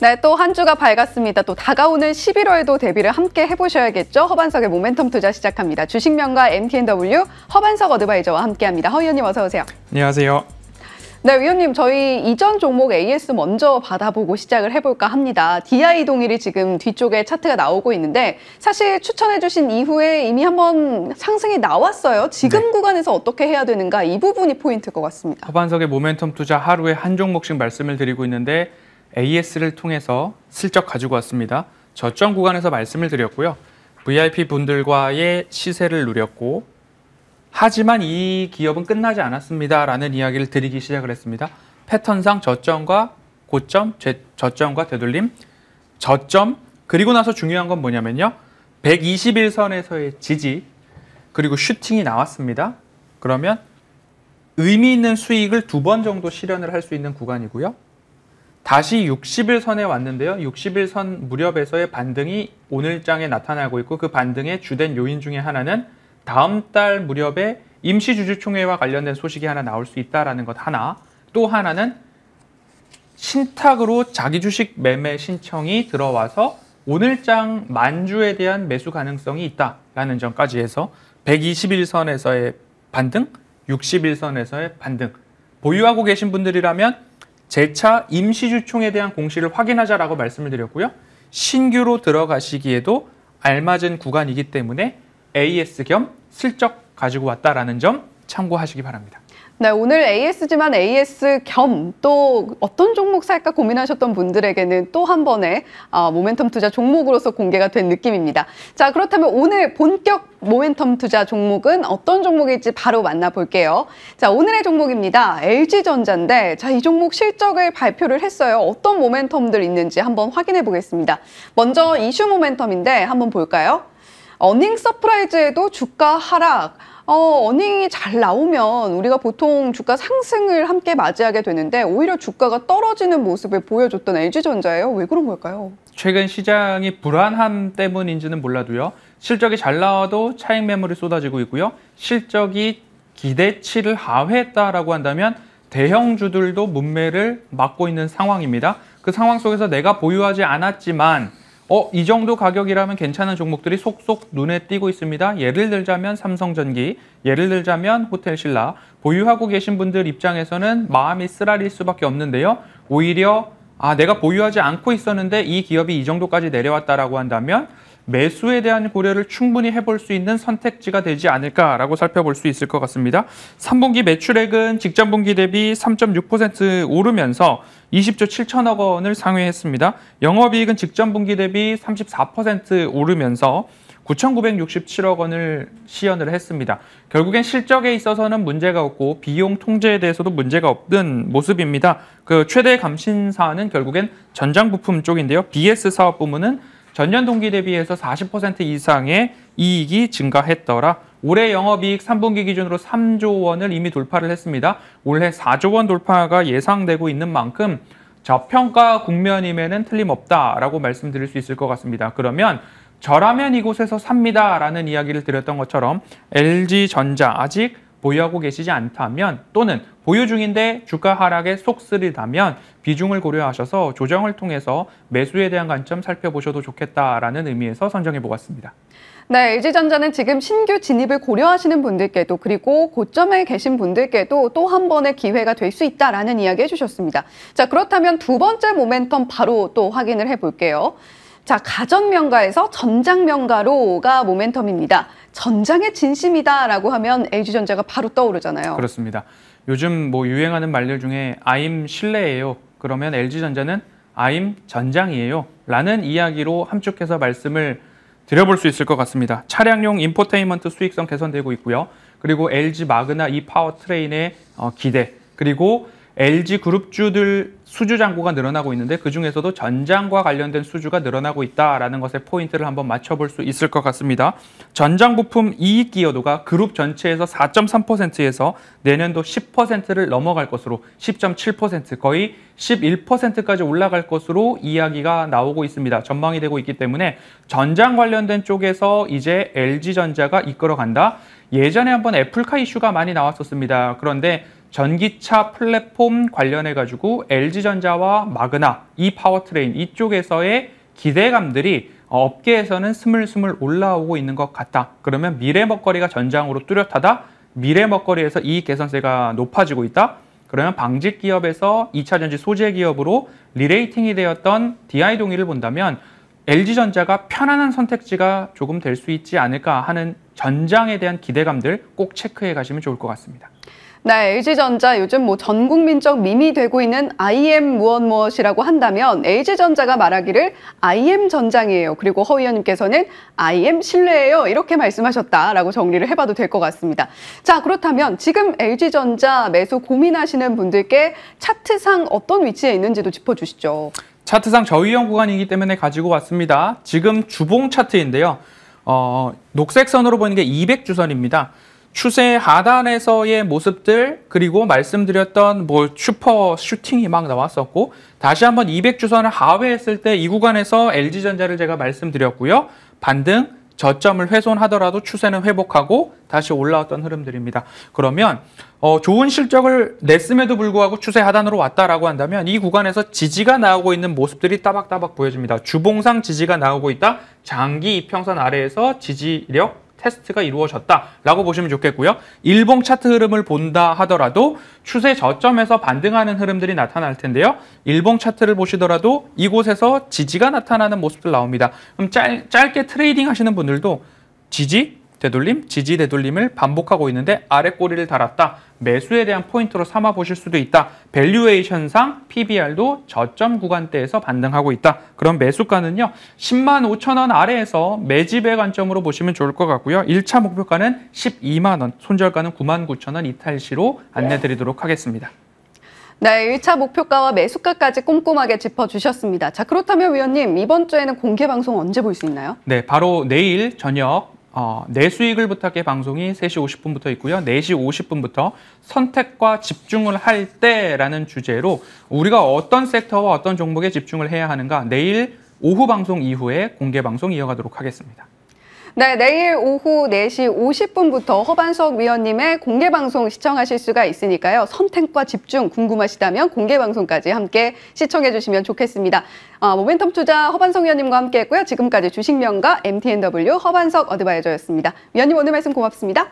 네, 또 한 주가 밝았습니다. 또 다가오는 11월에도 데뷔를 함께 해보셔야겠죠. 허반석의 모멘텀 투자 시작합니다. 주식명가 MTNW 허반석 어드바이저와 함께합니다. 허 의원님 어서 오세요. 안녕하세요. 네, 위원님 저희 이전 종목 AS 먼저 받아보고 시작을 해볼까 합니다. DI 동일이 지금 뒤쪽에 차트가 나오고 있는데 사실 추천해주신 이후에 이미 한번 상승이 나왔어요. 지금 네. 구간에서 어떻게 해야 되는가 이 부분이 포인트일 것 같습니다. 허반석의 모멘텀 투자 하루에 한 종목씩 말씀을 드리고 있는데 AS를 통해서 슬쩍 가지고 왔습니다. 저점 구간에서 말씀을 드렸고요. VIP 분들과의 시세를 누렸고 하지만 이 기업은 끝나지 않았습니다. 라는 이야기를 드리기 시작을 했습니다. 패턴상 저점과 고점, 제, 저점과 되돌림, 저점, 그리고 나서 중요한 건 뭐냐면요. 121선에서의 지지, 그리고 슈팅이 나왔습니다. 그러면 의미 있는 수익을 두 번 정도 실현을 할 수 있는 구간이고요. 다시 60일 선에 왔는데요. 60일 선 무렵에서의 반등이 오늘장에 나타나고 있고 그 반등의 주된 요인 중에 하나는 다음 달 무렵에 임시주주총회와 관련된 소식이 하나 나올 수있다는것 하나, 또 하나는 신탁으로 자기 주식 매매 신청이 들어와서 오늘장 만주에 대한 매수 가능성이 있다라는 점까지 해서 121선에서의 반등, 61선에서의 반등. 보유하고 계신 분들이라면 재차 임시주총에 대한 공시를 확인하자라고 말씀을 드렸고요. 신규로 들어가시기에도 알맞은 구간이기 때문에 AS 겸 슬쩍 가지고 왔다라는 점 참고하시기 바랍니다. 네, 오늘 AS지만 AS 겸 또 어떤 종목 살까 고민하셨던 분들에게는 또 한 번의 어, 모멘텀 투자 종목으로서 공개가 된 느낌입니다. 자, 그렇다면 오늘 본격 모멘텀 투자 종목은 어떤 종목일지 바로 만나볼게요. 자, 오늘의 종목입니다. LG전자인데, 자, 이 종목 실적을 발표를 했어요. 어떤 모멘텀들 있는지 한번 확인해 보겠습니다. 먼저 이슈 모멘텀인데 한번 볼까요? 어닝 서프라이즈에도 주가 하락, 어, 어닝이 잘 나오면 우리가 보통 주가 상승을 함께 맞이하게 되는데 오히려 주가가 떨어지는 모습을 보여줬던 LG전자예요. 왜 그런 걸까요? 최근 시장이 불안함 때문인지는 몰라도요. 실적이 잘 나와도 차익 매물이 쏟아지고 있고요. 실적이 기대치를 하회했다라고 한다면 대형주들도 문매를 막고 있는 상황입니다. 그 상황 속에서 내가 보유하지 않았지만 어, 이 정도 가격이라면 괜찮은 종목들이 속속 눈에 띄고 있습니다. 예를 들자면 삼성전기, 예를 들자면 호텔신라. 보유하고 계신 분들 입장에서는 마음이 쓰라릴 수밖에 없는데요. 오히려 아, 내가 보유하지 않고 있었는데 이 기업이 이 정도까지 내려왔다라고 한다면 매수에 대한 고려를 충분히 해볼 수 있는 선택지가 되지 않을까라고 살펴볼 수 있을 것 같습니다. 3분기 매출액은 직전 분기 대비 3.6% 오르면서 20조 7천억 원을 상회했습니다. 영업이익은 직전 분기 대비 34% 오르면서 9,967억 원을 시연을 했습니다. 결국엔 실적에 있어서는 문제가 없고 비용 통제에 대해서도 문제가 없는 모습입니다. 그 최대 감신 사는 결국엔 전장 부품 쪽인데요. BS 사업 부문은 전년 동기 대비해서 40% 이상의 이익이 증가했더라. 올해 영업이익 3분기 기준으로 3조 원을 이미 돌파를 했습니다. 올해 4조 원 돌파가 예상되고 있는 만큼 저평가 국면임에는 틀림없다라고 말씀드릴 수 있을 것 같습니다. 그러면 저라면 이곳에서 삽니다라는 이야기를 드렸던 것처럼 LG전자 아직 보유하고 계시지 않다면 또는 보유 중인데 주가 하락에 속쓰리다면 비중을 고려하셔서 조정을 통해서 매수에 대한 관점 살펴보셔도 좋겠다라는 의미에서 선정해 보았습니다. 네, LG전자는 지금 신규 진입을 고려하시는 분들께도 그리고 고점에 계신 분들께도 또 한 번의 기회가 될 수 있다라는 이야기 해주셨습니다. 자, 그렇다면 두 번째 모멘텀 바로 또 확인을 해볼게요. 자, 가전명가에서 전장명가로가 모멘텀입니다. 전장의 진심이다라고 하면 LG전자가 바로 떠오르잖아요. 그렇습니다. 요즘 뭐 유행하는 말들 중에 아임 실내예요. 그러면 LG전자는 아임 전장이에요. 라는 이야기로 함축해서 말씀을 드려볼 수 있을 것 같습니다. 차량용 인포테인먼트 수익성 개선되고 있고요. 그리고 LG 마그나 이 파워트레인의 어, 기대, 그리고 LG 그룹주들 수주 잔고가 늘어나고 있는데 그 중에서도 전장과 관련된 수주가 늘어나고 있다라는 것에 포인트를 한번 맞춰볼 수 있을 것 같습니다. 전장 부품 이익 기여도가 그룹 전체에서 4.3%에서 내년도 10%를 넘어갈 것으로 10.7% 거의 11%까지 올라갈 것으로 이야기가 나오고 있습니다. 전망이 되고 있기 때문에 전장 관련된 쪽에서 이제 LG전자가 이끌어간다. 예전에 한번 애플카 이슈가 많이 나왔었습니다. 그런데 전기차 플랫폼 관련해 가지고 LG전자와 마그나 이 파워트레인 이쪽에서의 기대감들이 업계에서는 스물스물 올라오고 있는 것 같다. 그러면 미래 먹거리가 전장으로 뚜렷하다. 미래 먹거리에서 이익 개선세가 높아지고 있다. 그러면 방직 기업에서 2차 전지 소재 기업으로 리레이팅이 되었던 DI 동의를 본다면 LG전자가 편안한 선택지가 조금 될 수 있지 않을까 하는 전장에 대한 기대감들 꼭 체크해 가시면 좋을 것 같습니다. 네, LG전자 요즘 뭐전 국민적 밈이 되고 있는 IM 무엇 무엇이라고 한다면 LG전자가 말하기를 IM 전장이에요. 그리고 허 의원님께서는 IM 신뢰예요. 이렇게 말씀하셨다라고 정리를 해봐도 될 것 같습니다. 자, 그렇다면 지금 LG전자 매수 고민하시는 분들께 차트상 어떤 위치에 있는지도 짚어주시죠. 차트상 저위형 구간이기 때문에 가지고 왔습니다. 지금 주봉 차트인데요. 어, 어, 녹색 선으로 보이는 게 200주선입니다. 추세 하단에서의 모습들 그리고 말씀드렸던 뭐 슈퍼 슈팅이 막 나왔었고 다시 한번 200 주선을 하회했을 때 이 구간에서 LG전자를 제가 말씀드렸고요. 반등 저점을 훼손하더라도 추세는 회복하고 다시 올라왔던 흐름들입니다. 그러면 어, 좋은 실적을 냈음에도 불구하고 추세 하단으로 왔다라고 한다면 이 구간에서 지지가 나오고 있는 모습들이 따박따박 보여집니다. 주봉상 지지가 나오고 있다. 장기 이평선 아래에서 지지력 테스트가 이루어졌다라고 보시면 좋겠고요. 일봉 차트 흐름을 본다 하더라도 추세 저점에서 반등하는 흐름들이 나타날 텐데요. 일봉 차트를 보시더라도 이곳에서 지지가 나타나는 모습들 나옵니다. 그럼 짧, 짧게 트레이딩 하시는 분들도 지지, 되돌림, 지지 되돌림을 반복하고 있는데 아래 꼬리를 달았다. 매수에 대한 포인트로 삼아 보실 수도 있다. 밸류에이션상 PBR도 저점 구간대에서 반등하고 있다. 그럼 매수가는요. 10만 5천 원 아래에서 매집의 관점으로 보시면 좋을 것 같고요. 1차 목표가는 12만 원, 손절가는 9만 9천 원 이탈 시로 안내 드리도록 하겠습니다. 네, 1차 목표가와 매수가까지 꼼꼼하게 짚어주셨습니다. 자, 그렇다면 위원님, 이번 주에는 공개 방송 언제 볼 수 있나요? 네, 바로 내일 저녁 어, 내 네 수익을 부탁해 방송이 3시 50분부터 있고요. 4시 50분부터 선택과 집중을 할 때라는 주제로 우리가 어떤 섹터와 어떤 종목에 집중을 해야 하는가 내일 오후 방송 이후에 공개 방송 이어가도록 하겠습니다. 네, 내일 오후 4시 50분부터 허반석 위원님의 공개 방송 시청하실 수가 있으니까요. 선택과 집중 궁금하시다면 공개 방송까지 함께 시청해 주시면 좋겠습니다. 어, 모멘텀 투자 허반석 위원님과 함께 했고요. 지금까지 주식명가 MTNW 허반석 어드바이저였습니다. 위원님 오늘 말씀 고맙습니다.